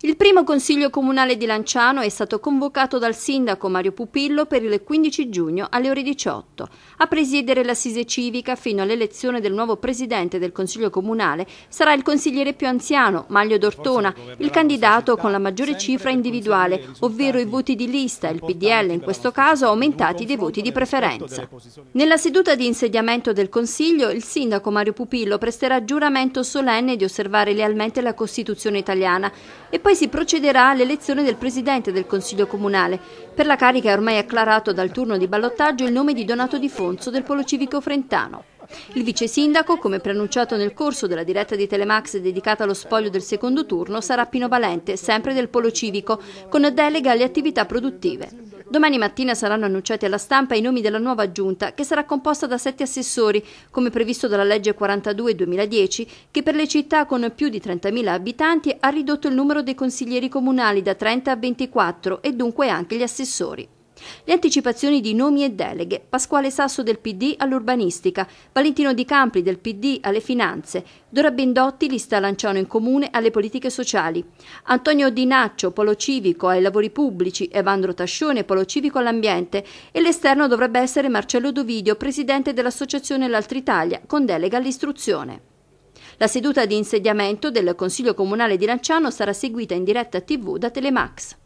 Il primo consiglio comunale di Lanciano è stato convocato dal sindaco Mario Pupillo per il 15 giugno alle ore 18. A presiedere l'assise civica fino all'elezione del nuovo presidente del consiglio comunale sarà il consigliere più anziano, Maglio Dortona, il candidato con la maggiore cifra individuale, ovvero i voti di lista, il PDL in questo caso aumentati dei voti di preferenza. Nella seduta di insediamento del consiglio il sindaco Mario Pupillo presterà giuramento solenne di osservare lealmente la Costituzione italiana e poi si procederà all'elezione del Presidente del Consiglio Comunale. Per la carica è ormai acclarato dal turno di ballottaggio il nome di Donato Di Fonso del Polo Civico Frentano. Il vice sindaco, come preannunciato nel corso della diretta di Telemax dedicata allo spoglio del secondo turno, sarà Pino Valente, sempre del Polo Civico, con delega alle attività produttive. Domani mattina saranno annunciati alla stampa i nomi della nuova giunta, che sarà composta da sette assessori, come previsto dalla legge 42-2010, che per le città con più di 30.000 abitanti ha ridotto il numero dei consiglieri comunali da 30 a 24 e dunque anche gli assessori. Le anticipazioni di nomi e deleghe, Pasquale Sasso del PD all'urbanistica, Valentino Di Campri del PD alle finanze, Dora Bendotti lista Lanciano in comune alle politiche sociali, Antonio Di Naccio polo civico ai lavori pubblici, Evandro Tascione polo civico all'ambiente e l'esterno dovrebbe essere Marcello Dovidio, presidente dell'associazione L'Altra Italia, con delega all'istruzione. La seduta di insediamento del Consiglio Comunale di Lanciano sarà seguita in diretta TV da Telemax.